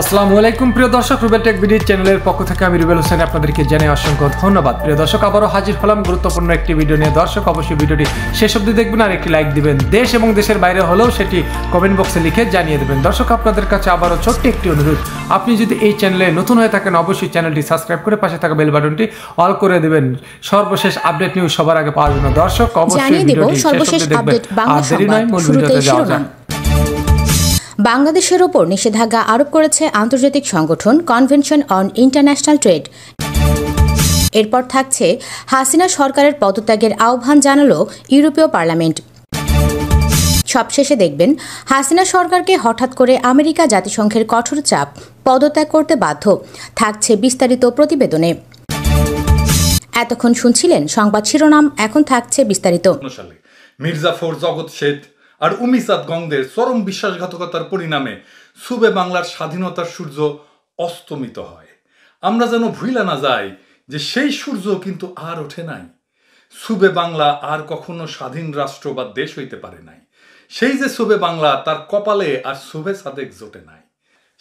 আসসালামু আলাইকুম প্রিয় দর্শক রুবেল টেক ভিডিও চ্যানেলের পক্ষ থেকে আমি রুবেল হোসেন আপনাদেরকে জানাই অসংখ্য ধন্যবাদ প্রিয় দর্শক আবারও হাজির হলাম গুরুত্বপূর্ণ একটি ভিডিও নিয়ে দর্শক অবশ্যই ভিডিওটি শেষ অবধি দেখবেন আর একটি লাইক দিবেন দেশ এবং দেশের বাইরে হলেও সেটি কমেন্ট বক্সে লিখে জানিয়ে দেবেন দর্শক আপনাদের কাছে আবারও ছোট্ট একটি অনুরোধ আপনি যদি এই চ্যানেলে নতুন হয়ে থাকেন অবশ্যই চ্যানেলটি সাবস্ক্রাইব করে পাশে থাকা বেল বাটনটি অল করে দেবেন সর্বশেষ আপডেট নিউজ সবার আগে পাওয়ার জন্য দর্শক অবশ্যই ভিডিওটি শেষ দেখবেন আর দেরি নয় মূল ভিডিওতে যাওয়া যায় বাংলাদেশের ওপর নিষেধাজ্ঞা আরোপ করেছে আন্তর্জাতিক সংগঠন কনভেনশন অন ইন্টারন্যাশনাল ট্রেড এরপর থাকছে হাসিনা সরকারের পদত্যাগের আহ্বান জানালো ইউরোপীয় পার্লামেন্ট সবশেষে দেখবেন হাসিনা সরকারকে হঠাৎ করে আমেরিকা জাতিসংঘের কঠোর চাপ পদত্যাগ করতে বাধ্য থাকছে বিস্তারিত প্রতিবেদনে এতক্ষণ শুনছিলেন সংবাদ শিরোনাম এখন থাকছে বিস্তারিত মির্জাফর জগৎ শেঠ আর উমিসাদ গঙ্গদের চরম বিশ্বাসঘাতকতার পরিণামে সুবে বাংলার স্বাধীনতার সূর্য অস্তমিত হয় আমরা যেন ভুইলা না যাই যে সেই সূর্য কিন্তু আর ওঠে নাই সুবে বাংলা আর কখনো স্বাধীন রাষ্ট্র বা দেশ হইতে পারে নাই সেই যে সুবে বাংলা তার কপালে আর সুবে সাদেক জোটে নাই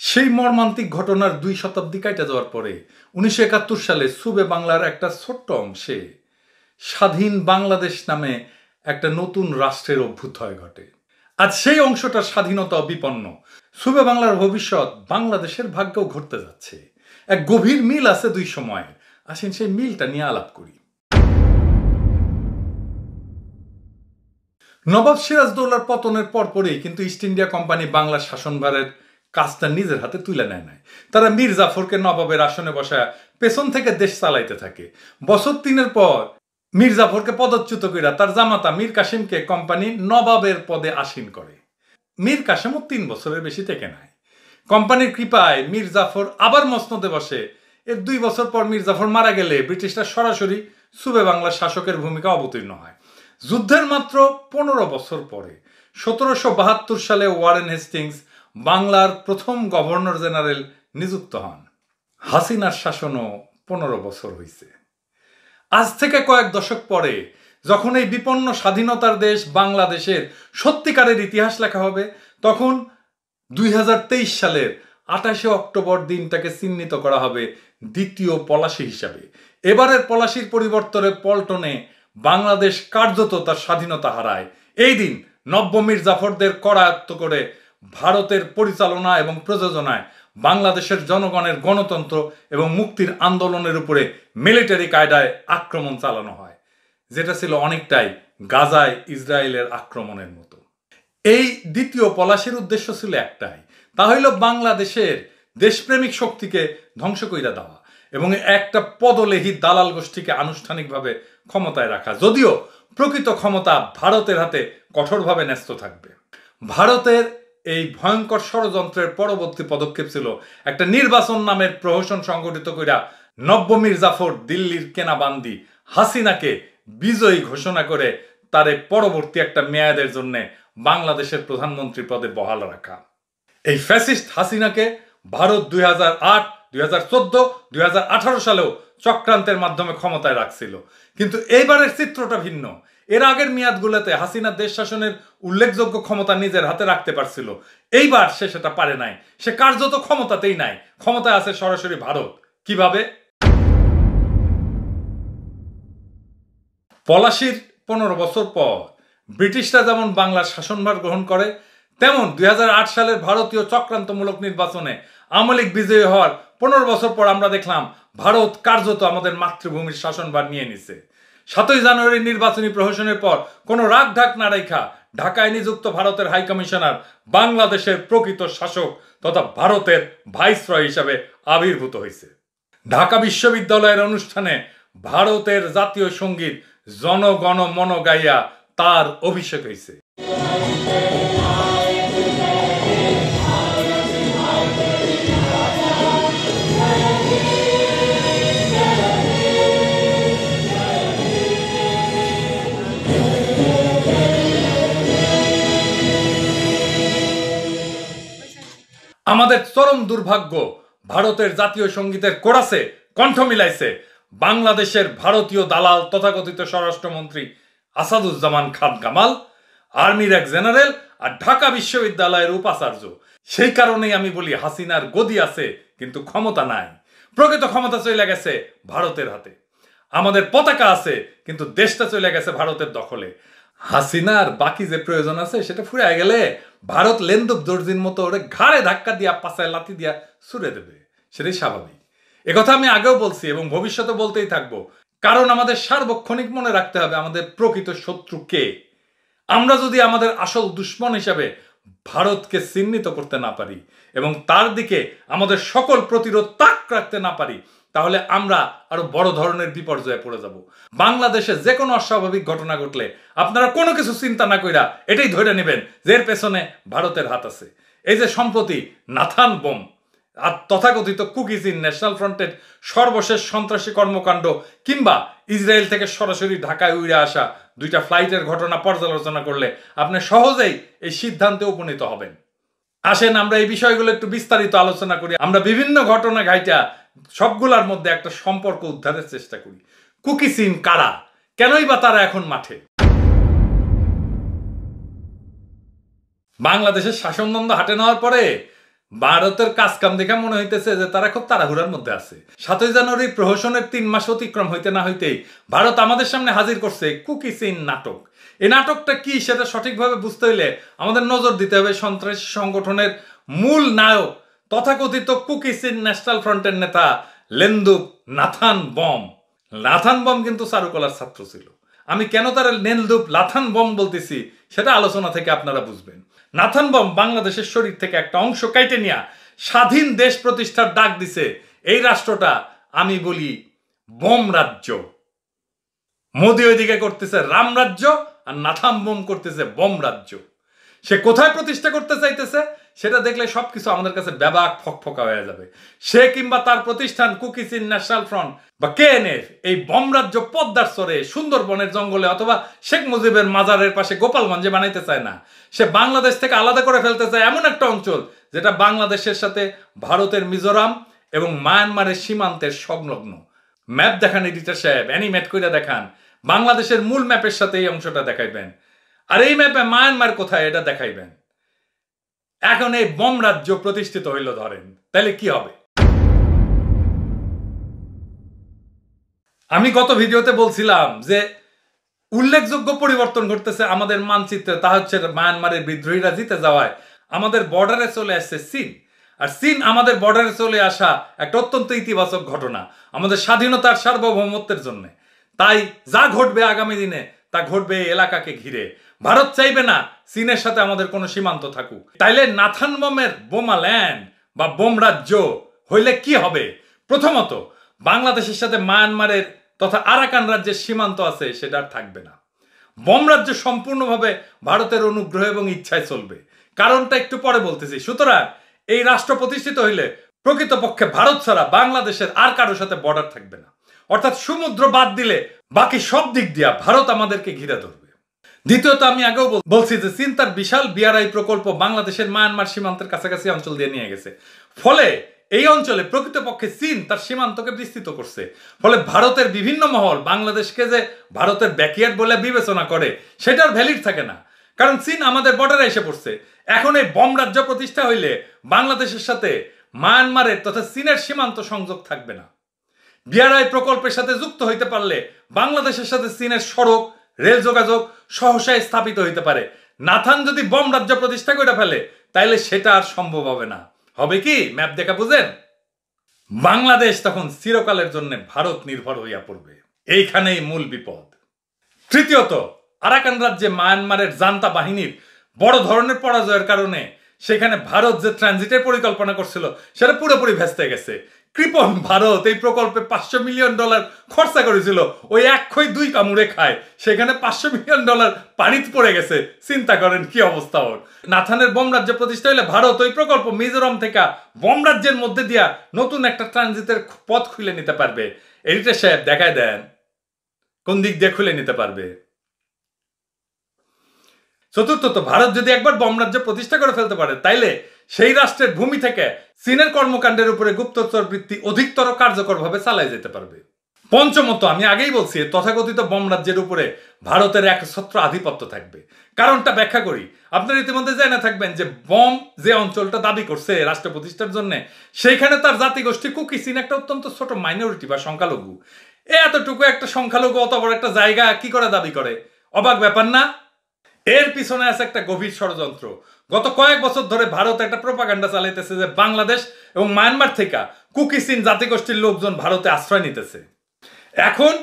সেই মর্মান্তিক ঘটনার দুই শতাব্দী কাটা যাওয়ার পরে উনিশশো একাত্তর সালে সুবে বাংলার একটা ছোট্ট অংশে স্বাধীন বাংলাদেশ নামে একটা নতুন রাষ্ট্রের অভ্যুদয় ঘটে আজ সেই অংশটা স্বাধীনতা বিপন্ন সুবে বাংলার ভবিষ্যৎ বাংলাদেশের ভাগ্যও ঘটতে যাচ্ছে এক গভীর মিল আছে দুই সময়ে আসেন সেই মিলটা নিয়ে আলাপ করি নবাব সিরাজদৌলার পতনের পরপরই কিন্তু ইস্ট ইন্ডিয়া কোম্পানি বাংলার শাসনভারের কাজটা নিজের হাতে তুলে নেয় নাই তারা মীর জাফরকে নবাবের আসনে বসায় পেছন থেকে দেশ চালাইতে থাকে বছর তিনের পর মির্জাফরকে পদচ্যুত করিয়া তার জামাতা মীর কাসিমকে কোম্পানি নবাবের পদে আসীন করে মীর কাসেমও তিন বছরের বেশি থেকে নাই কোম্পানির কৃপায় মীর জাফর আবার মসনদে বসে এর দুই বছর পর মীর জাফর মারা গেলে ব্রিটিশরা সরাসরি সুবে বাংলার শাসকের ভূমিকা অবতীর্ণ হয় যুদ্ধের মাত্র পনেরো বছর পরে সতেরোশো বাহাত্তর সালে ওয়ারেন হেস্টিংস বাংলার প্রথম গভর্নর জেনারেল নিযুক্ত হন হাসিনার শাসনও পনেরো বছর হয়েছে আজ থেকে কয়েক দশক পরে যখন এই বিপন্ন স্বাধীনতার দেশ বাংলাদেশের সত্যিকারের ইতিহাস লেখা হবে তখন দুই সালের আঠাশে অক্টোবর দিনটাকে চিহ্নিত করা হবে দ্বিতীয় পলাশি হিসাবে এবারের পলাশির পরিবর্তনে পল্টনে বাংলাদেশ কার্যত তার স্বাধীনতা হারায় এই দিন নব্য মীর জাফরদের করায়ত্ত করে ভারতের পরিচালনা এবং প্রযোজনায় বাংলাদেশের জনগণের গণতন্ত্র এবং মুক্তির আন্দোলনের উপরে মিলিটারি কায়দায় আক্রমণ চালানো হয় যেটা ছিল অনেকটাই গাজায় ইসরায়েলের আক্রমণের মতো এই দ্বিতীয় পলাশের উদ্দেশ্য ছিল একটাই তা হইল বাংলাদেশের দেশপ্রেমিক শক্তিকে ধ্বংস কইরা দেওয়া এবং একটা পদলেহি দালাল গোষ্ঠীকে আনুষ্ঠানিকভাবে ক্ষমতায় রাখা যদিও প্রকৃত ক্ষমতা ভারতের হাতে কঠোরভাবে ন্যস্ত থাকবে ভারতের এই ভয়ঙ্কর ষড়যন্ত্রের পরবর্তী পদক্ষেপ ছিল একটা নির্বাচন নামের প্রহসন সংগঠিত করিয়া নব্য মির্জাফর দিল্লির কেনাবান্দি হাসিনাকে বিজয়ী ঘোষণা করে তারে পরবর্তী একটা মেয়াদের জন্য বাংলাদেশের প্রধানমন্ত্রী পদে বহাল রাখা এই ফ্যাসিস্ট হাসিনাকে ভারত দুই হাজার আট দুই হাজার চোদ্দ দুই হাজার আঠারো সালেও চক্রান্তের মাধ্যমে ক্ষমতায় রাখছিল কিন্তু এইবারের চিত্রটা ভিন্ন এর আগের মেয়াদগুলোতে হাসিনা দেশ শাসনের উল্লেখযোগ্য ক্ষমতা নিজের হাতে রাখতে পারছিল এইবার সে সেটা পারে নাই সে কার্যত ক্ষমতাতেই নাই ক্ষমতায় আছে সরাসরি ভারত কিভাবে পলাশির পনেরো বছর পর ব্রিটিশরা যেমন বাংলার শাসনভার গ্রহণ করে তেমন দুই সালের ভারতীয় চক্রান্তমূলক নির্বাচনে আমলিক বিজয়ী হওয়ার পনেরো বছর পর আমরা দেখলাম ভারত কার্যত আমাদের মাতৃভূমির শাসনভার নিয়ে নিছে সাতই জানুয়ারি নির্বাচনী প্রহসনের পর কোনো রাগ ঢাক না রেখা ঢাকায় নিযুক্ত ভারতের হাই কমিশনার বাংলাদেশের প্রকৃত শাসক তথা ভারতের ভাইসরয় হিসাবে আবির্ভূত হয়েছে ঢাকা বিশ্ববিদ্যালয়ের অনুষ্ঠানে ভারতের জাতীয় সঙ্গীত জনগণ মন গাইয়া তার অভিষেক হয়েছে আমাদের চরম দুর্ভাগ্য ভারতের জাতীয় সঙ্গীতের কোরাসে কণ্ঠ মিলাইছে বাংলাদেশের ভারতীয় দালাল তথাকথিত স্বরাষ্ট্রমন্ত্রী আসাদুজ্জামান খান কামাল আর্মির এক জেনারেল আর ঢাকা বিশ্ববিদ্যালয়ের উপাচার্য সেই কারণেই আমি বলি হাসিনার গদি আছে কিন্তু ক্ষমতা নাই প্রকৃত ক্ষমতা চলে গেছে ভারতের হাতে আমাদের পতাকা আছে কিন্তু দেশটা চলে গেছে ভারতের দখলে হাসিনার বাকি যে প্রয়োজন আছে সেটা ফুরায় গেলে ভারত লেনদুপ দর্জির মতো ওরে ঘাড়ে ধাক্কা দিয়া পাশায় লাথি দিয়া ছুড়ে দেবে সেটাই স্বাভাবিক একথা আমি আগেও বলছি এবং ভবিষ্যতে বলতেই থাকবো কারণ আমাদের সার্বক্ষণিক মনে রাখতে হবে আমাদের প্রকৃত শত্রু কে আমরা যদি আমাদের আসল দুশ্মন হিসাবে ভারতকে চিহ্নিত করতে না পারি এবং তার দিকে আমাদের সকল প্রতিরোধ তাক রাখতে না পারি তাহলে আমরা আরো বড় ধরনের বিপর্যয়ে পড়ে যাব বাংলাদেশে যে কোনো অস্বাভাবিক ঘটনা ঘটলে আপনারা কোনো কিছু চিন্তা না কইরা এটাই ধরে নেবেন যে পেছনে ভারতের হাত আছে এই যে সম্প্রতি নাথান বোম আর তথাকথিত কুকিজ ইন ন্যাশনাল ফ্রন্টের সর্বশেষ সন্ত্রাসী কর্মকাণ্ড কিংবা ইসরায়েল থেকে সরাসরি ঢাকায় উড়ে আসা দুইটা ফ্লাইটের ঘটনা পর্যালোচনা করলে আপনি সহজেই এই সিদ্ধান্তে উপনীত হবেন আসেন আমরা এই বিষয়গুলো একটু বিস্তারিত আলোচনা করি আমরা বিভিন্ন ঘটনা ঘাইটা সবগুলার মধ্যে একটা সম্পর্ক উদ্ধারের চেষ্টা করি কুকি সিন কারা কেনই বা তারা এখন মাঠে বাংলাদেশের শাসনদ্বন্দ্ব হাটে নেওয়ার পরে ভারতের কাজকাম দেখে মনে হইতেছে যে তারা খুব তাড়াহুড়ার মধ্যে আছে সাতই জানুয়ারি প্রহসনের তিন মাস অতিক্রম হইতে না হইতেই ভারত আমাদের সামনে হাজির করছে কুকি সিন নাটক এই নাটকটা কি সেটা সঠিকভাবে বুঝতে হইলে আমাদের নজর দিতে হবে সন্ত্রাসী সংগঠনের মূল নায়ক তথাকথিত কুকিসির ন্যাশনাল ফ্রন্টের নেতা লেন্দু নাথান বম লাথান বম কিন্তু চারুকলার ছাত্র ছিল আমি কেন তারা নেলদুপ লাথান বম বলতেছি সেটা আলোচনা থেকে আপনারা বুঝবেন নাথান বম বাংলাদেশের শরীর থেকে একটা অংশ কাইটে নিয়া স্বাধীন দেশ প্রতিষ্ঠার ডাক দিছে এই রাষ্ট্রটা আমি বলি বোম রাজ্য মোদী ওইদিকে করতেছে রাম রাজ্য আর নাথাম বম করতেছে বোম রাজ্য সে কোথায় প্রতিষ্ঠা করতে চাইতেছে সেটা দেখলে সব কিছু আমাদের কাছে ব্যাবাক ফকফকা হয়ে যাবে সে কিংবা তার প্রতিষ্ঠান কুকিস ইন ন্যাশনাল ফ্রন্ট বা কে এন এফ এই বমরাজ্য পদ্মার চরে সুন্দরবনের জঙ্গলে অথবা শেখ মুজিবের মাজারের পাশে গোপালগঞ্জে বানাইতে চায় না সে বাংলাদেশ থেকে আলাদা করে ফেলতে চায় এমন একটা অঞ্চল যেটা বাংলাদেশের সাথে ভারতের মিজোরাম এবং মায়ানমারের সীমান্তের সংলগ্ন ম্যাপ দেখান এডিটার সাহেব অ্যানিমেট করে দেখান বাংলাদেশের মূল ম্যাপের সাথে এই অংশটা দেখাইবেন আর এই ম্যাপে মায়ানমার কোথায় এটা দেখাইবেন এখন এই বম রাজ্য প্রতিষ্ঠিত হইল ধরেন তাহলে কি হবে আমি গত ভিডিওতে বলছিলাম যে উল্লেখযোগ্য পরিবর্তন ঘটতেছে আমাদের মানচিত্রে তা হচ্ছে মায়ানমারের বিদ্রোহীরা জিতে যাওয়ায় আমাদের বর্ডারে চলে আসছে চীন আর চীন আমাদের বর্ডারে চলে আসা একটা অত্যন্ত ইতিবাচক ঘটনা আমাদের স্বাধীনতার সার্বভৌমত্বের জন্য তাই যা ঘটবে আগামী দিনে তা ঘটবে এই এলাকাকে ঘিরে ভারত চাইবে না চীনের সাথে আমাদের কোনো সীমান্ত থাকুক তাইলে নাথান বোমের বোমা ল্যান্ড বা বোম রাজ্য হইলে কি হবে প্রথমত বাংলাদেশের সাথে মায়ানমারের তথা আরাকান রাজ্যের সীমান্ত আছে সেটা থাকবে না বোম রাজ্য সম্পূর্ণভাবে ভারতের অনুগ্রহ এবং ইচ্ছায় চলবে কারণটা একটু পরে বলতেছি সুতরাং এই রাষ্ট্র প্রতিষ্ঠিত হইলে প্রকৃতপক্ষে ভারত ছাড়া বাংলাদেশের আর কারোর সাথে বর্ডার থাকবে না অর্থাৎ সমুদ্র বাদ দিলে বাকি সব দিক দিয়া ভারত আমাদেরকে ঘিরে ধরবে দ্বিতীয়ত আমি আগেও বলছি যে চীন তার বিশাল বিআরআই প্রকল্প বাংলাদেশের মায়ানমার সীমান্তের কাছাকাছি অঞ্চল দিয়ে নিয়ে গেছে ফলে এই অঞ্চলে প্রকৃতপক্ষে চীন তার সীমান্তকে বিস্তৃত করছে ফলে ভারতের বিভিন্ন মহল বাংলাদেশকে যে ভারতের ব্যাকইয়ার্ড বলে বিবেচনা করে সেটার ভ্যালিড থাকে না কারণ চীন আমাদের বর্ডারে এসে পড়ছে এখন এই বম রাজ্য প্রতিষ্ঠা হইলে বাংলাদেশের সাথে মায়ানমারের তথা চীনের সীমান্ত সংযোগ থাকবে না বিআরআই প্রকল্পের সাথে যুক্ত হইতে পারলে বাংলাদেশের সাথে চীনের সড়ক রেল যোগাযোগ সহসায় স্থাপিত হইতে পারে নাথান যদি বম রাজ্য প্রতিষ্ঠা করে ফেলে তাইলে সেটা আর সম্ভব হবে না হবে কি ম্যাপ দেখা বুঝেন বাংলাদেশ তখন চিরকালের জন্য ভারত নির্ভর হইয়া পড়বে এইখানেই মূল বিপদ তৃতীয়ত আরাকান রাজ্যে মায়ানমারের জান্তা বাহিনীর বড় ধরনের পরাজয়ের কারণে সেখানে ভারত যে ট্রানজিটের পরিকল্পনা করছিল সেটা পুরোপুরি ভেস্তে গেছে কৃপন ভারত এই প্রকল্পে পাঁচশো মিলিয়ন ডলার খরচা করেছিল ওই এক খই দুই কামড়ে খায় সেখানে পাঁচশো মিলিয়ন ডলার পানিত পড়ে গেছে চিন্তা করেন কি অবস্থা ওর নাথানের রাজ্য প্রতিষ্ঠা হলে ভারত ওই প্রকল্প মিজোরাম থেকে রাজ্যের মধ্যে দিয়া নতুন একটা ট্রানজিটের পথ খুলে নিতে পারবে এডিটার সাহেব দেখায় দেন কোন দিক দিয়ে খুলে নিতে পারবে চতুর্থত ভারত যদি একবার রাজ্য প্রতিষ্ঠা করে ফেলতে পারে তাইলে সেই রাষ্ট্রের ভূমি থেকে চীনের কর্মকাণ্ডের উপরে গুপ্তচর বৃত্তি অধিকতর কার্যকরভাবে চালায় যেতে পারবে পঞ্চমত আমি আগেই বলছি তথাকথিত বমরাজ্যের উপরে ভারতের একছত্র আধিপত্য থাকবে কারণটা ব্যাখ্যা করি আপনারা ইতিমধ্যে জানা থাকবেন যে বম যে অঞ্চলটা দাবি করছে রাষ্ট্র প্রতিষ্ঠার জন্য সেইখানে তার জাতিগোষ্ঠী কুকি চীন একটা অত্যন্ত ছোট মাইনরিটি বা সংখ্যালঘু এ এতটুকু একটা সংখ্যালঘু অত বড় একটা জায়গা কি করে দাবি করে অবাক ব্যাপার না এর পিছনে আছে একটা গভীর ষড়যন্ত্র গত কয়েক বছর ধরে ভারত একটা প্রোপাগান্ডা চালাইতেছে যে বাংলাদেশ এবং মায়ানমার থেকে কুকিসিন জাতিগোষ্ঠীর লোকজন ভারতে আশ্রয় নিতেছে এখন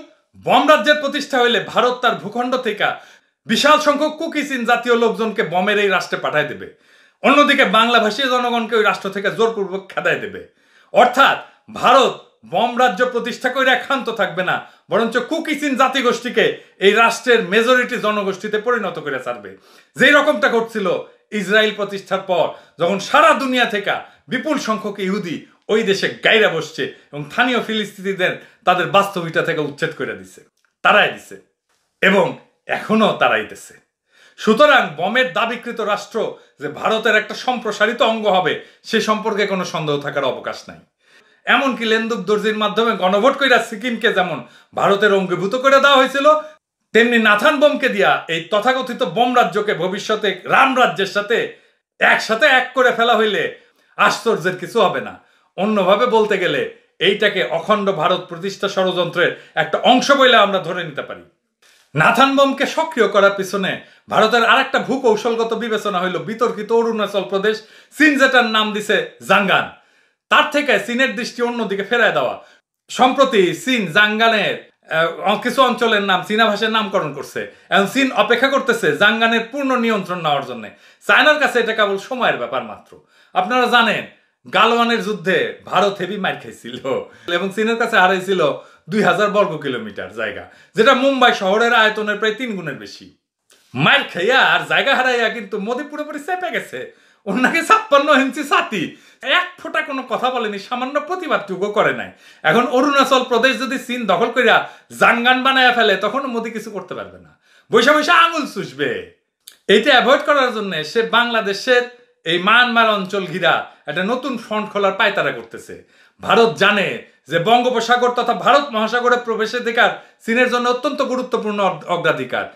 বম রাজ্যের প্রতিষ্ঠা হইলে ভারত তার ভূখণ্ড থেকে বিশাল সংখ্যক কুকিসিন জাতীয় লোকজনকে বমের এই রাষ্ট্রে পাঠাই দেবে অন্যদিকে বাংলাভাষী জনগণকে ওই রাষ্ট্র থেকে জোরপূর্বক খেদাই দেবে অর্থাৎ ভারত বম রাজ্য প্রতিষ্ঠা করে একান্ত থাকবে না বরঞ্চ কুকিচিন জাতিগোষ্ঠীকে এই রাষ্ট্রের মেজরিটি জনগোষ্ঠীতে পরিণত করে ছাড়বে যেই রকমটা ঘটছিল ইসরায়েল প্রতিষ্ঠার পর যখন সারা দুনিয়া থেকে বিপুল সংখ্যক ইহুদি ওই দেশে গাইরা বসছে এবং স্থানীয় ফিলিস্তিনিদের তাদের বাস্তবিকতা থেকে উচ্ছেদ করে দিছে তারাই দিছে এবং এখনও তারাই দিছে সুতরাং বমের দাবিকৃত রাষ্ট্র যে ভারতের একটা সম্প্রসারিত অঙ্গ হবে সে সম্পর্কে কোনো সন্দেহ থাকার অবকাশ নাই এমনকি লেন্দুক দর্জির মাধ্যমে গণভোট করিয়া সিকিমকে যেমন ভারতের অঙ্গীভূত করে দেওয়া হয়েছিল তেমনি নাথান বোমকে দিয়া এই তথাকথিত বোম রাজ্যকে ভবিষ্যতে রাম রাজ্যের সাথে একসাথে এক করে ফেলা হইলে আশ্চর্যের কিছু হবে না অন্যভাবে বলতে গেলে এইটাকে অখণ্ড ভারত প্রতিষ্ঠা ষড়যন্ত্রের একটা অংশ বলে আমরা ধরে নিতে পারি নাথান বোমকে সক্রিয় করার পিছনে ভারতের আরেকটা ভূকৌশলগত বিবেচনা হইল বিতর্কিত অরুণাচল প্রদেশ সিনজেটার নাম দিছে জাঙ্গান তার থেকে চীনের দৃষ্টি অন্যদিকে ফেরায় দেওয়া সম্প্রতি চীন জাঙ্গানের কিছু অঞ্চলের নাম চীনা ভাষার নামকরণ করছে এখন চীন অপেক্ষা করতেছে জাঙ্গানের পূর্ণ নিয়ন্ত্রণ নেওয়ার জন্য চায়নার কাছে এটা কেবল সময়ের ব্যাপার মাত্র আপনারা জানেন গালওয়ানের যুদ্ধে ভারত হেভি মার খাইছিল এবং চীনের কাছে হারাইছিল দুই হাজার বর্গ কিলোমিটার জায়গা যেটা মুম্বাই শহরের আয়তনের প্রায় তিন গুণের বেশি মার খাইয়া আর জায়গা হারাইয়া কিন্তু মোদী পুরোপুরি চেপে গেছে ওর ছাপ্পান্ন ইঞ্চি ছাতি এক ফোটা কোনো কথা বলেনি সামান্য প্রতিবাদটুকু করে নাই এখন অরুণাচল প্রদেশ যদি চীন দখল করিয়া জাঙ্গান বানায় ফেলে তখন মোদি কিছু করতে পারবে না বৈশা বৈশা আঙুল চুষবে এইটা অ্যাভয়েড করার জন্য সে বাংলাদেশের এই মায়ানমার অঞ্চল ঘিরা একটা নতুন ফ্রন্ট খোলার পায়তারা করতেছে ভারত জানে যে বঙ্গোপসাগর তথা ভারত মহাসাগরে প্রবেশাধিকার চীনের জন্য অত্যন্ত গুরুত্বপূর্ণ অগ্রাধিকার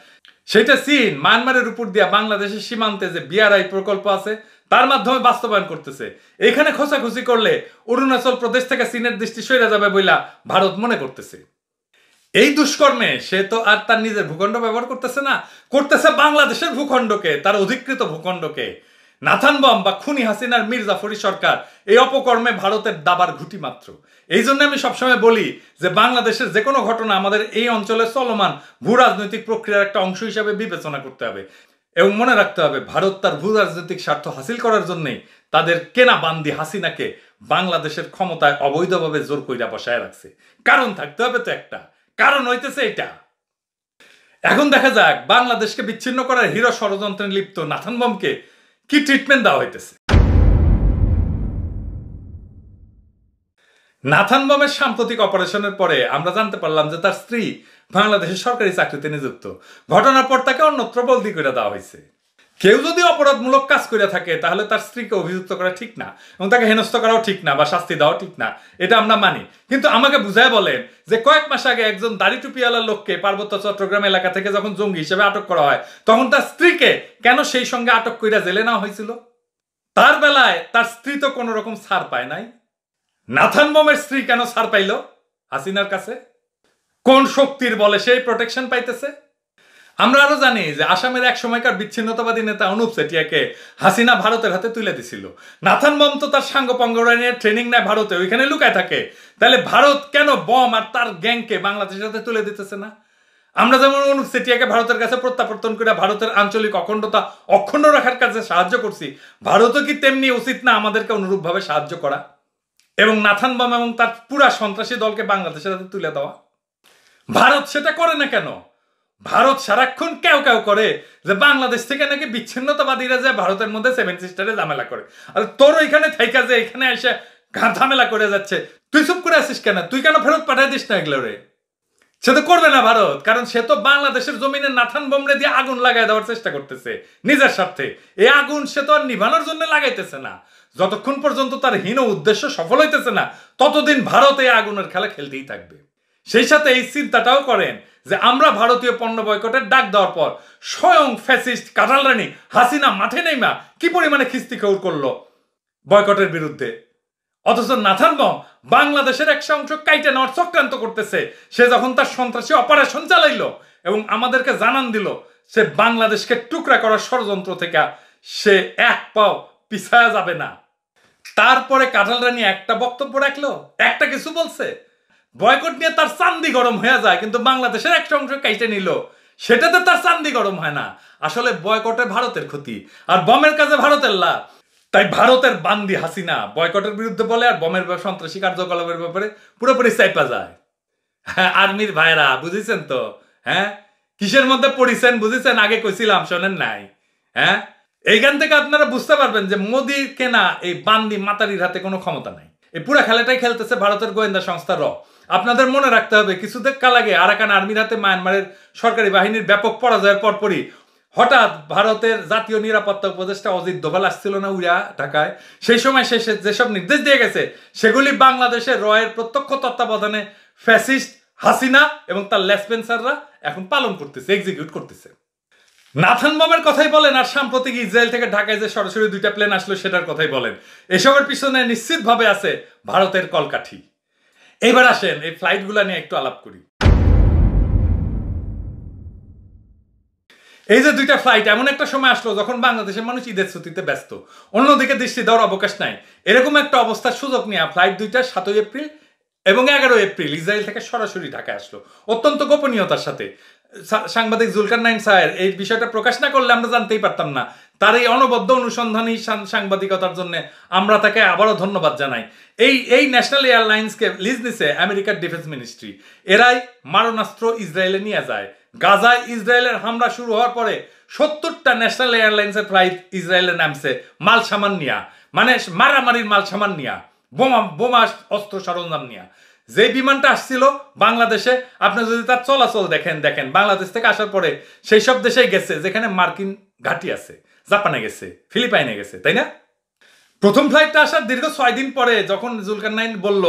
সেটা চীন মায়ানমারের উপর দিয়া বাংলাদেশের সীমান্তে যে বিআরআই প্রকল্প আছে তার মাধ্যমে বাস্তবায়ন করতেছে এখানে খোঁচাখুচি করলে অরুণাচল প্রদেশ থেকে চীনের দৃষ্টি সরে যাবে বইলা ভারত মনে করতেছে এই দুষ্কর্মে সে তো আর তার নিজের ভূখণ্ড ব্যবহার করতেছে না করতেছে বাংলাদেশের ভূখণ্ডকে তার অধিকৃত ভূখণ্ডকে নাথান বম বা খুনি হাসিনার মীর জাফরি সরকার এই অপকর্মে ভারতের দাবার ঘুটি মাত্র এই জন্য আমি সবসময় বলি যে বাংলাদেশের যে কোনো ঘটনা আমাদের এই অঞ্চলে চলমান ভূ রাজনৈতিক প্রক্রিয়ার একটা অংশ হিসাবে বিবেচনা করতে হবে এবং মনে রাখতে হবে ভারত তার ভূ রাজনৈতিক স্বার্থ হাসিল করার জন্যে তাদের কেনা বান্দি হাসিনাকে বাংলাদেশের ক্ষমতায় অবৈধভাবে জোর কইরা বসায় রাখছে কারণ থাকতে হবে তো একটা কারণ হইতেছে এটা এখন দেখা যাক বাংলাদেশকে বিচ্ছিন্ন করার হিরো ষড়যন্ত্রে লিপ্ত নাথান বমকে কি ট্রিটমেন্ট দেওয়া হইতেছে নাথান বমের সাম্প্রতিক অপারেশনের পরে আমরা জানতে পারলাম যে তার স্ত্রী বাংলাদেশের সরকারি চাকরিতে নিযুক্ত ঘটনার পর তাকে অন্যত্র বলদি করে দেওয়া হয়েছে কেউ যদি অপরাধমূলক কাজ করে থাকে তাহলে তার স্ত্রীকে অভিযুক্ত করা ঠিক না এবং তাকে হেনস্থ করাও ঠিক না বা শাস্তি দেওয়া ঠিক না এটা আমরা মানি কিন্তু আমাকে বুঝায় বলেন যে কয়েক মাস আগে একজন দাড়ি টুপিওয়ালার লোককে পার্বত্য চট্টগ্রাম এলাকা থেকে যখন জঙ্গি হিসেবে আটক করা হয় তখন তার স্ত্রীকে কেন সেই সঙ্গে আটক করে জেলে নেওয়া হয়েছিল তার বেলায় তার স্ত্রী তো কোনো রকম ছাড় পায় নাই নাথান বোমের স্ত্রী কেন ছাড় পাইল হাসিনার কাছে কোন শক্তির বলে সেই প্রোটেকশন পাইতেছে আমরা আরো জানি যে আসামের এক সময়কার বিচ্ছিন্নতাবাদী নেতা অনুপ সেটিয়াকে হাসিনা ভারতের হাতে তুলে দিছিল নাথান বম তো তার সাঙ্গপাঙ্গরা নিয়ে ট্রেনিং নেয় ভারতে ওইখানে লুকায় থাকে তাহলে ভারত কেন বম আর তার গ্যাংকে বাংলাদেশের হাতে তুলে দিতেছে না আমরা যেমন অনুপ সেটিয়াকে ভারতের কাছে প্রত্যাবর্তন করে ভারতের আঞ্চলিক অখণ্ডতা অখণ্ড রাখার কাজে সাহায্য করছি ভারতও কি তেমনি উচিত না আমাদেরকে অনুরূপভাবে সাহায্য করা এবং নাথান বম এবং তার পুরা সন্ত্রাসী দলকে বাংলাদেশের হাতে তুলে দেওয়া ভারত সেটা করে না কেন ভারত সারাক্ষণ কেউ কেউ করে যে বাংলাদেশ থেকে নাকি বিচ্ছিন্নতাবাদীরা যে ভারতের মধ্যে সেভেন সিস্টারে ঝামেলা করে আর তোর ওইখানে থাইকা যে এখানে এসে ঝামেলা করে যাচ্ছে তুই চুপ করে আসিস কেন তুই কেন ফেরত পাঠাই দিস না এগুলো রে সে তো করবে না ভারত কারণ সে তো বাংলাদেশের জমিনে নাথান বমরে দিয়ে আগুন লাগাই দেওয়ার চেষ্টা করতেছে নিজের স্বার্থে এই আগুন সে তো আর নিভানোর জন্য লাগাইতেছে না যতক্ষণ পর্যন্ত তার হীন উদ্দেশ্য সফল হইতেছে না ততদিন ভারত এই আগুনের খেলা খেলতেই থাকবে সেই সাথে এই চিন্তাটাও করেন যে আমরা ভারতীয় পণ্য বয়কটের ডাক দেওয়ার পর স্বয়ং ফ্যাসিস্ট কাটাল রানী হাসিনা মাঠে নেইমা কি পরিমাণে খিস্তি খেউর করলো বয়কটের বিরুদ্ধে অথচ নাথান বম বাংলাদেশের একটা অংশ কাইটে নেওয়ার চক্রান্ত করতেছে সে যখন তার সন্ত্রাসী অপারেশন চালাইল এবং আমাদেরকে জানান দিল সে বাংলাদেশকে টুকরা করার ষড়যন্ত্র থেকে সে এক পাও পিছায়া যাবে না তারপরে কাঁঠাল রানী একটা বক্তব্য রাখলো একটা কিছু বলছে বয়কট নিয়ে তার চান্দি গরম হয়ে যায় কিন্তু বাংলাদেশের একটা অংশ কাইটে নিল সেটাতে তার চান্দি গরম হয় না আসলে বয়কটে ভারতের ক্ষতি আর বমের কাজে ভারতের লাভ তাই ভারতের বান্দি হাসিনা বয়কটের বিরুদ্ধে বলে আর বমের সন্ত্রাসী কার্যকলাপের ব্যাপারে পুরোপুরি চাইপা যায় হ্যাঁ আর্মির ভাইরা বুঝেছেন তো হ্যাঁ কিসের মধ্যে পড়িছেন বুঝেছেন আগে কইছিলাম শোনেন নাই হ্যাঁ এইখান থেকে আপনারা বুঝতে পারবেন যে মোদি কেনা এই বান্দি মাতারির হাতে কোনো ক্ষমতা নাই এই পুরা খেলাটাই খেলতেছে ভারতের গোয়েন্দা সংস্থা র আপনাদের মনে রাখতে হবে কাল আগে আরাকান আর্মির হাতে মায়ানমারের সরকারি বাহিনীর ব্যাপক পরাজয়ের পরপরই হঠাৎ ভারতের জাতীয় নিরাপত্তা উপদেষ্টা অজিত দোভাল আসছিল না উড়া ঢাকায় সেই সময় শেষে যেসব নির্দেশ দিয়ে গেছে সেগুলি বাংলাদেশের রয়ের প্রত্যক্ষ তত্ত্বাবধানে ফ্যাসিস্ট হাসিনা এবং তার লেসপেন্সাররা এখন পালন করতেছে এক্সিকিউট করতেছে নাথান বামের কথাই বলেন আর সাম্প্রতিক ইসরায়েল থেকে ঢাকায় যে সরাসরি দুইটা প্লেন আসলো সেটার কথাই বলেন এসবের পিছনে নিশ্চিতভাবে আছে ভারতের কলকাঠি এবার আসেন এই ফ্লাইটগুলো নিয়ে একটু আলাপ করি এই যে দুইটা ফ্লাইট এমন একটা সময় আসলো যখন বাংলাদেশের মানুষ ঈদের ছুটিতে ব্যস্ত অন্যদিকে দৃষ্টি দেওয়ার অবকাশ নাই এরকম একটা অবস্থার সুযোগ নেওয়া ফ্লাইট দুইটা সাতই এপ্রিল এবং এগারো এপ্রিল ইসরায়েল থেকে সরাসরি ঢাকায় আসলো অত্যন্ত গোপনীয়তার সাথে সাংবাদিক জুলকার নাইন সাহের এই বিষয়টা প্রকাশ না করলে আমরা জানতেই পারতাম না তার এই অনবদ্য অনুসন্ধানী সাংবাদিকতার জন্য আমরা তাকে আবারও ধন্যবাদ জানাই এই এই ন্যাশনাল এয়ারলাইন্সকে লিজ দিছে আমেরিকার ডিফেন্স মিনিস্ট্রি এরাই মারণাস্ত্র ইসরায়েলে নিয়ে যায় গাজায় ইসরায়েলের হামলা শুরু হওয়ার পরে সত্তরটা ন্যাশনাল এয়ারলাইন্সের ফ্লাইট ইসরায়েলে নামছে মাল সামান নিয়া মানে মারামারির মাল সামান নিয়া বোমা বোমা অস্ত্র সরঞ্জাম নিয়া যে বিমানটা আসছিল বাংলাদেশে আপনি যদি তার চলাচল দেখেন দেখেন বাংলাদেশ থেকে আসার পরে সেই সব দেশে গেছে যেখানে মার্কিন ঘাটি আছে জাপানে গেছে ফিলিপাইনে গেছে তাই না প্রথম ফ্লাইটটা আসার দীর্ঘ ছয় দিন পরে যখন জুলকার নাইন বলল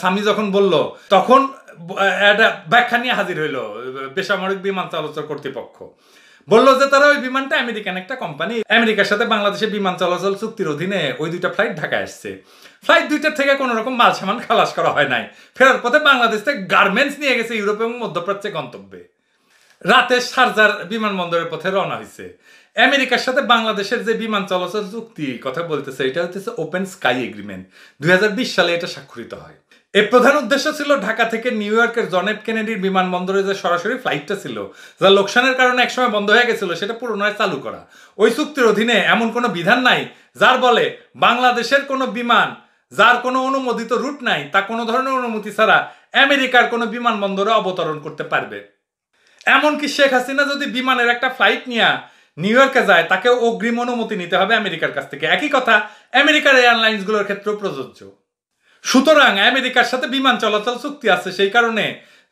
স্বামী যখন বলল তখন একটা ব্যাখ্যা নিয়ে হাজির হইল বেসামরিক বিমান চলাচল কর্তৃপক্ষ বললো যে তারা ওই বিমানটা আমেরিকান একটা কোম্পানি আমেরিকার সাথে বাংলাদেশের বিমান চলাচল চুক্তির অধীনে ওই দুইটা ফ্লাইট ঢাকা আসছে ফ্লাইট দুইটার থেকে কোনো রকম মাল সামান খালাস করা হয় নাই ফেরার পথে বাংলাদেশ থেকে গার্মেন্টস নিয়ে গেছে ইউরোপ এবং মধ্যপ্রাচ্যে গন্তব্যে রাতে সারজার বিমানবন্দরের পথে রওনা হয়েছে আমেরিকার সাথে বাংলাদেশের যে বিমান চলাচল চুক্তি কথা বলতেছে এটা হচ্ছে ওপেন স্কাই এগ্রিমেন্ট দুই সালে এটা স্বাক্ষরিত হয় এর প্রধান উদ্দেশ্য ছিল ঢাকা থেকে নিউ ইয়র্কের জনেব কেনেডির বিমানবন্দরে যে সরাসরি ফ্লাইটটা ছিল যা লোকসানের কারণে একসময় বন্ধ হয়ে গেছিল সেটা পুনরায় চালু করা ওই চুক্তির অধীনে এমন কোনো বিধান নাই যার বলে বাংলাদেশের কোনো বিমান যার কোনো অনুমোদিত রুট নাই তা কোনো ধরনের অনুমতি ছাড়া আমেরিকার কোনো বিমানবন্দরে অবতরণ করতে পারবে এমনকি শেখ হাসিনা যদি বিমানের একটা ফ্লাইট নিয়ে নিউ ইয়র্কে যায় তাকে অগ্রিম অনুমতি নিতে হবে আমেরিকার কাছ থেকে একই কথা আমেরিকার এয়ারলাইন্সগুলোর ক্ষেত্রেও প্রযোজ্য সুতরাং আমেরিকার সাথে বিমান চলাচল চুক্তি আছে সেই কারণে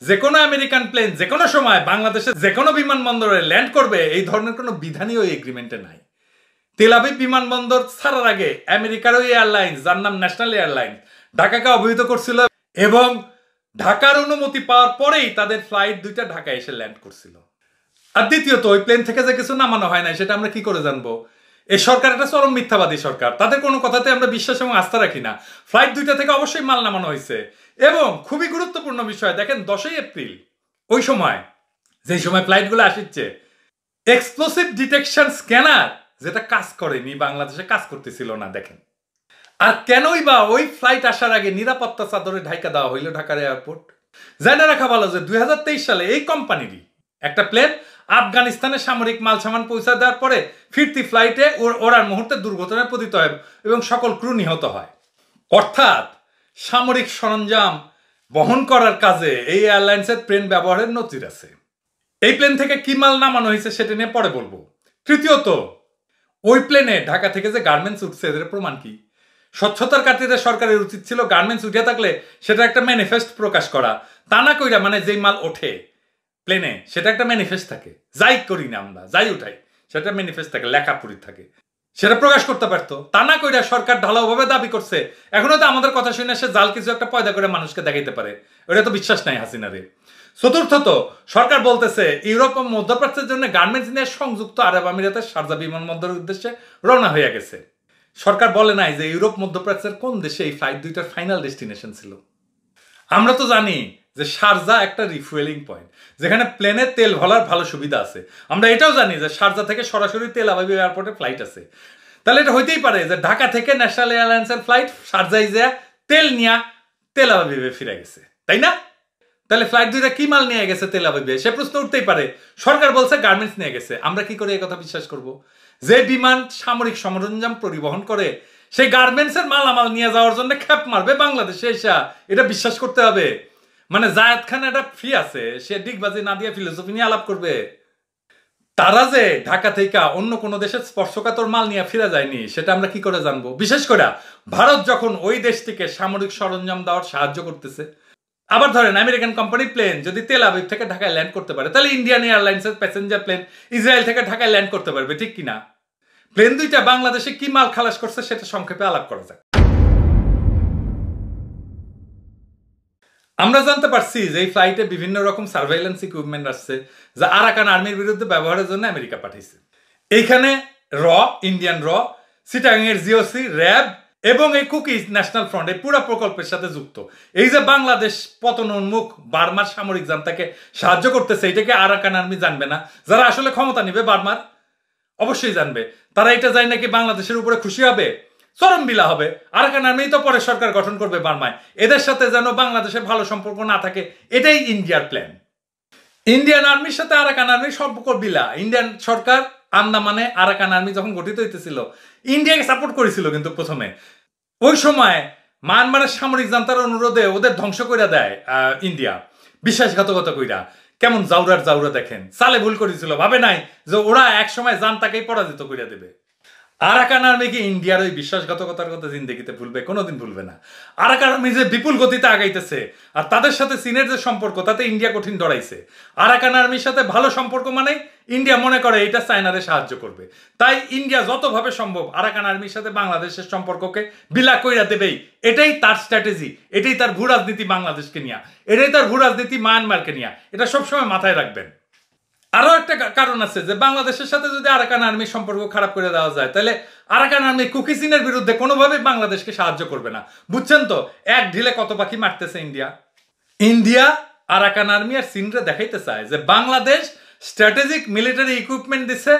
যে কোনো আমেরিকান প্লেন যে কোনো সময় বাংলাদেশের যে কোনো বিমানবন্দরে ল্যান্ড করবে এই ধরনের কোনো বিধানই ওই এগ্রিমেন্টে নাই তেলাবি বিমানবন্দর ছাড়ার আগে আমেরিকার ওই এয়ারলাইন্স যার নাম ন্যাশনাল এয়ারলাইন্স ঢাকাকে অবহিত করছিল এবং ঢাকার অনুমতি পাওয়ার পরেই তাদের ফ্লাইট দুইটা ঢাকায় এসে ল্যান্ড করছিল আর দ্বিতীয়ত ওই প্লেন থেকে যে কিছু নামানো হয় না সেটা আমরা কি করে জানবো এই সরকার একটা চরম মিথ্যাবাদী সরকার তাদের কোনো কথাতে আমরা বিশ্বাস এবং আস্থা রাখি না ফ্লাইট দুইটা থেকে অবশ্যই মাল নামানো হয়েছে এবং খুবই গুরুত্বপূর্ণ বিষয় দেখেন দশই এপ্রিল ওই সময় যে সময় ফ্লাইটগুলো আসিচ্ছে এক্সপ্লোসিভ ডিটেকশন স্ক্যানার যেটা কাজ করেনি বাংলাদেশে কাজ করতেছিল না দেখেন আর কেনই বা ওই ফ্লাইট আসার আগে নিরাপত্তা চাদরে ঢাইকা দেওয়া হইল ঢাকার এয়ারপোর্ট জানা রাখা ভালো যে দুই সালে এই কোম্পানিরই একটা প্লেন আফগানিস্তানে সামরিক মাল সামান পৌঁছা দেওয়ার পরে ফিরতি ফ্লাইটে ওড়ার মুহূর্তে দুর্ঘটনায় পতিত হয় এবং সকল ক্রু নিহত হয় অর্থাৎ সামরিক সরঞ্জাম বহন করার কাজে এই এয়ারলাইন্সের প্লেন ব্যবহারের নজির আছে এই প্লেন থেকে কি মাল নামানো হয়েছে সেটা নিয়ে পরে বলবো তৃতীয়ত ওই প্লেনে ঢাকা থেকে যে গার্মেন্টস উঠছে এদের প্রমাণ কি স্বচ্ছতার কাটিতে সরকারের উচিত ছিল গার্মেন্টস উঠে থাকলে সেটা একটা ম্যানিফেস্ট প্রকাশ করা তা না কইরা মানে যেই মাল ওঠে প্লেনে সেটা একটা ম্যানিফেস্ট থাকে যাই করি না আমরা যাই উঠাই সেটা ম্যানিফেস্ট থাকে লেখা পুরি থাকে সেটা প্রকাশ করতে পারতো তা না কইরা সরকার ঢালাওভাবে দাবি করছে এখনো তো আমাদের কথা শুনে সে জাল কিছু একটা পয়দা করে মানুষকে দেখাইতে পারে ওটা তো বিশ্বাস নাই হাসিনারে চতুর্থত সরকার বলতেছে ইউরোপ ও মধ্যপ্রাচ্যের জন্য গার্মেন্টস নিয়ে সংযুক্ত আরব আমিরাতের সারজা বিমানবন্দরের উদ্দেশ্যে রওনা হয়ে গেছে সরকার বলে নাই যে ইউরোপ মধ্যপ্রাচ্যের কোন দেশে এই ফ্লাইট দুইটার ফাইনাল ডেস্টিনেশন ছিল আমরা তো জানি যে সারজা একটা রিফুয়েলিং পয়েন্ট যেখানে প্লেনে তেল ভরার ভালো সুবিধা আছে আমরা এটাও জানি যে সারজা থেকে সরাসরি তেল আবাবি এয়ারপোর্টে ফ্লাইট আছে তাহলে এটা হইতেই পারে যে ঢাকা থেকে ন্যাশনাল এয়ারলাইন্সের ফ্লাইট সারজাই যা তেল নিয়া তেল আবাবিবে ফিরে গেছে তাই না তাহলে ফ্লাইট দুইটা কি মাল নিয়ে গেছে তেল আবিবে সে প্রশ্ন উঠতেই পারে সরকার বলছে গার্মেন্টস নিয়ে গেছে আমরা কি করে কথা বিশ্বাস করব যে বিমান সামরিক সরঞ্জাম পরিবহন করে সেই গার্মেন্টসের মালামাল নিয়ে যাওয়ার জন্য খ্যাপ মারবে বাংলাদেশে এসা এটা বিশ্বাস করতে হবে মানে জায়দ খান একটা ফ্রি আছে সে ডিগবাজি না দিয়ে ফিলোসফি নিয়ে আলাপ করবে তারা যে ঢাকা থেকে অন্য কোনো দেশের স্পর্শকাতর মাল নিয়ে ফিরে যায়নি সেটা আমরা কি করে জানবো বিশেষ করে ভারত যখন ওই দেশ থেকে সামরিক সরঞ্জাম দেওয়ার সাহায্য করতেছে আবার ধরেন আমেরিকান কোম্পানি প্লেন যদি তেল আবিব থেকে ঢাকায় ল্যান্ড করতে পারে তাহলে ইন্ডিয়ান এয়ারলাইন্সের প্যাসেঞ্জার প্লেন ইসরায়েল থেকে ঢাকায় ল্যান্ড করতে পারবে ঠিক কিনা প্লেন দুইটা বাংলাদেশে কি মাল খালাস করছে সেটা সংক্ষেপে আলাপ করা যাক আমরা জানতে পারছি যে এই ফ্লাইটে বিভিন্ন রকম সার্ভাইলেন্স ইকুইপমেন্ট আসছে যা আরাকান আর্মির বিরুদ্ধে ব্যবহারের জন্য আমেরিকা পাঠিয়েছে এইখানে র ইন্ডিয়ান র সিটাংয়ের জিওসি র্যাব এবং এই কুকিজ ন্যাশনাল ফ্রন্ট এই পুরো প্রকল্পের সাথে যুক্ত এই যে বাংলাদেশ পতন উন্মুখ বার্মার সামরিক জানতাকে সাহায্য করতেছে এটাকে আরাকান আর্মি জানবে না যারা আসলে ক্ষমতা নিবে বার্মার অবশ্যই জানবে তারা এটা যায় নাকি বাংলাদেশের উপরে খুশি হবে চরম বিলা হবে আরাকান আর্মি তো পরে সরকার গঠন করবে বার্মায় এদের সাথে যেন বাংলাদেশের ভালো সম্পর্ক না থাকে এটাই ইন্ডিয়ার প্ল্যান ইন্ডিয়ান আর্মির সাথে আরাকান আর্মির সম্পর্ক বিলা ইন্ডিয়ান সরকার আন্দামানে আরাকান আর্মি যখন গঠিত হইতেছিল ইন্ডিয়াকে সাপোর্ট করেছিল কিন্তু প্রথমে ওই সময় মায়ানমারের সামরিক জান্তার অনুরোধে ওদের ধ্বংস করে দেয় ইন্ডিয়া বিশ্বাসঘাতকতা কইরা কেমন জাউরার জাউরা দেখেন সালে ভুল করেছিল ভাবে নাই যে ওরা একসময় জানতাকেই পরাজিত করিয়া দেবে আরাকান আর্মি কি ইন্ডিয়ার ওই বিশ্বাসঘাতকতার কথা জিন্দগিতে ভুলবে কোনোদিন ভুলবে না আরাকান আর্মি যে বিপুল গতিতে আগাইতেছে আর তাদের সাথে চীনের যে সম্পর্ক তাতে ইন্ডিয়া কঠিন ডরাইছে আরাকান আর্মির সাথে ভালো সম্পর্ক মানে ইন্ডিয়া মনে করে এটা চায়নারে সাহায্য করবে তাই ইন্ডিয়া যতভাবে সম্ভব আরাকান আর্মির সাথে বাংলাদেশের সম্পর্ককে বিলা কইরা দেবেই এটাই তার স্ট্র্যাটেজি এটাই তার ভূ রাজনীতি বাংলাদেশকে নিয়ে এটাই তার ভূ রাজনীতি মায়ানমারকে নিয়ে এটা সবসময় মাথায় রাখবেন আরো একটা কারণ আছে যে বাংলাদেশের সাথে যদি আরাকান আর্মির সম্পর্ক খারাপ করে দেওয়া যায় তাহলে আরাকান আর্মি কুকিসিনের বিরুদ্ধে কোনোভাবেই বাংলাদেশকে সাহায্য করবে না বুঝছেন তো এক ঢিলে কত পাখি মারতেছে ইন্ডিয়া ইন্ডিয়া আরাকান আর্মি আর সিনরে দেখাইতে চায় যে বাংলাদেশ স্ট্র্যাটেজিক মিলিটারি ইকুইপমেন্ট দিছে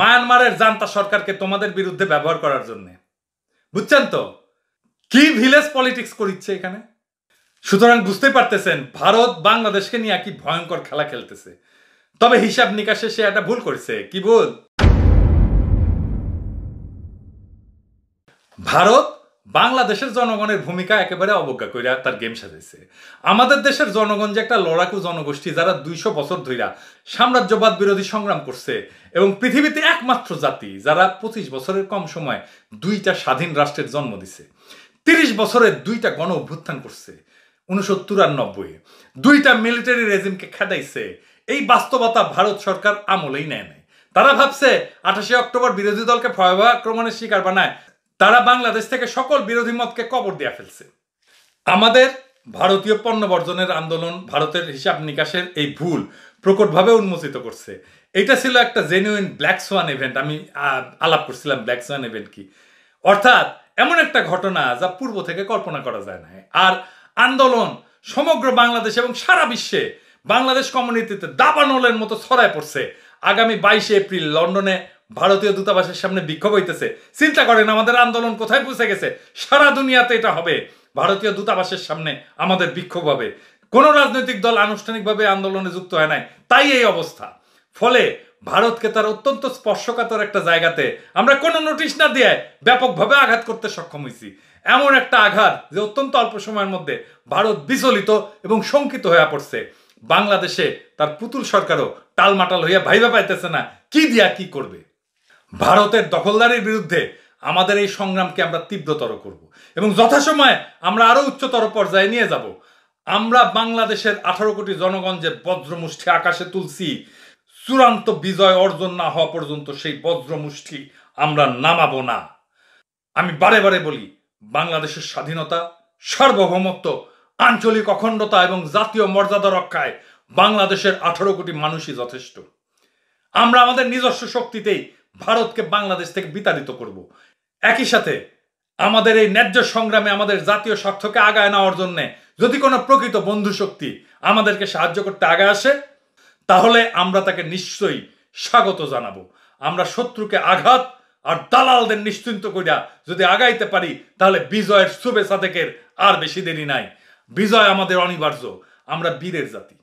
মায়ানমারের জান্তা সরকারকে তোমাদের বিরুদ্ধে ব্যবহার করার জন্য বুঝছেন তো কি ভিলেজ পলিটিক্স করিচ্ছে এখানে সুতরাং বুঝতে পারতেছেন ভারত বাংলাদেশকে নিয়ে কি ভয়ঙ্কর খেলা খেলতেছে তবে হিসাব নিকাশে সে একটা ভুল করছে কি ভুল ভারত বাংলাদেশের জনগণের ভূমিকা একেবারে অবজ্ঞা করে তার গেম সাজাইছে আমাদের দেশের জনগণ যে একটা লড়াকু জনগোষ্ঠী যারা দুইশো বছর ধইরা সাম্রাজ্যবাদ বিরোধী সংগ্রাম করছে এবং পৃথিবীতে একমাত্র জাতি যারা পঁচিশ বছরের কম সময় দুইটা স্বাধীন রাষ্ট্রের জন্ম দিছে তিরিশ বছরের দুইটা গণ অভ্যুত্থান করছে উনসত্তর আর নব্বই দুইটা মিলিটারি রেজিমকে খেদাইছে এই বাস্তবতা ভারত সরকার আমলেই নেয় নাই তারা ভাবছে আঠাশে অক্টোবর বিরোধী দলকে ভয়াবহ আক্রমণের শিকার বানায় তারা বাংলাদেশ থেকে সকল বিরোধী মতকে কবর দিয়ে ফেলছে আমাদের ভারতীয় পণ্য বর্জনের আন্দোলন ভারতের হিসাব নিকাশের এই ভুল প্রকটভাবে উন্মোচিত করছে এটা ছিল একটা জেনুইন ব্ল্যাক সোয়ান ইভেন্ট আমি আলাপ করছিলাম ব্ল্যাক সোয়ান ইভেন্ট কি অর্থাৎ এমন একটা ঘটনা যা পূর্ব থেকে কল্পনা করা যায় না আর আন্দোলন সমগ্র বাংলাদেশ এবং সারা বিশ্বে বাংলাদেশ কমিউনিটিতে দাবানলের মতো ছড়ায় পড়ছে আগামী বাইশে এপ্রিল লন্ডনে ভারতীয় দূতাবাসের সামনে বিক্ষোভ হইতেছে চিন্তা করেন আমাদের আন্দোলন কোথায় পৌঁছে গেছে সারা দুনিয়াতে এটা হবে ভারতীয় দূতাবাসের সামনে আমাদের বিক্ষোভ হবে কোনো রাজনৈতিক দল আনুষ্ঠানিকভাবে আন্দোলনে যুক্ত হয় নাই তাই এই অবস্থা ফলে ভারতকে তার অত্যন্ত স্পর্শকাতর একটা জায়গাতে আমরা কোনো নোটিশ না দিয়ে ব্যাপকভাবে আঘাত করতে সক্ষম হয়েছি এমন একটা আঘাত যে অত্যন্ত অল্প সময়ের মধ্যে ভারত বিচলিত এবং শঙ্কিত হয়ে পড়ছে বাংলাদেশে তার পুতুল সরকারও টালমাটাল হইয়া ভাইবা পাইতেছে না কি দিয়া কি করবে ভারতের দখলদারির বিরুদ্ধে আমাদের এই সংগ্রামকে আমরা তীব্রতর করব এবং যথাসময়ে আমরা আরও উচ্চতর পর্যায়ে নিয়ে যাব আমরা বাংলাদেশের আঠারো কোটি জনগণ যে বজ্রমুষ্ঠি আকাশে তুলছি চূড়ান্ত বিজয় অর্জন না হওয়া পর্যন্ত সেই বজ্রমুষ্ঠি আমরা নামাবো না আমি বারে বারে বলি বাংলাদেশের স্বাধীনতা সার্বভৌমত্ব আঞ্চলিক অখণ্ডতা এবং জাতীয় মর্যাদা রক্ষায় বাংলাদেশের আঠারো কোটি মানুষই যথেষ্ট আমরা আমাদের নিজস্ব শক্তিতেই ভারতকে বাংলাদেশ থেকে বিতাড়িত করব একই সাথে আমাদের এই ন্যায্য সংগ্রামে আমাদের জাতীয় স্বার্থকে আগায় নেওয়ার জন্য যদি কোনো প্রকৃত বন্ধু শক্তি আমাদেরকে সাহায্য করতে আগে আসে তাহলে আমরা তাকে নিশ্চয়ই স্বাগত জানাবো আমরা শত্রুকে আঘাত আর দালালদের নিশ্চিন্ত করিয়া যদি আগাইতে পারি তাহলে বিজয়ের শুভেচ্ছা থেকে আর বেশি দেরি নাই বিজয় আমাদের অনিবার্য আমরা বীরের জাতি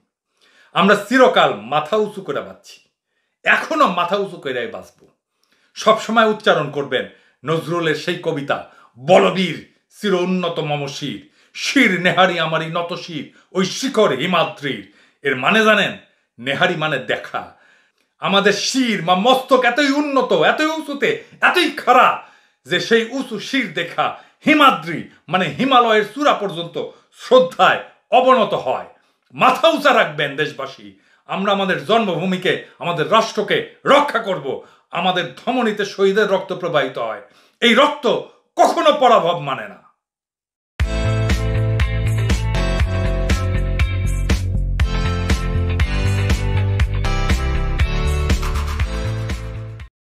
আমরা চিরকাল মাথা উঁচু করে বাঁচছি এখনো মাথা উঁচু করে বাঁচব সবসময় উচ্চারণ করবেন নজরুলের সেই কবিতা বলবীর চির উন্নত মম শির শির নেহারি আমারই নত শির ওই শিখর হিমাদ্রির এর মানে জানেন নেহারি মানে দেখা আমাদের শির বা মস্তক এতই উন্নত এতই উঁচুতে এতই খাড়া যে সেই উঁচু শির দেখা হিমাদ্রি মানে হিমালয়ের চূড়া পর্যন্ত শ্রদ্ধায় অবনত হয় মাথা উঁচা রাখবেন দেশবাসী আমরা আমাদের জন্মভূমিকে আমাদের রাষ্ট্রকে রক্ষা করব আমাদের ধমনীতে শহীদের রক্ত প্রবাহিত হয় এই রক্ত কখনো পরাভব মানে না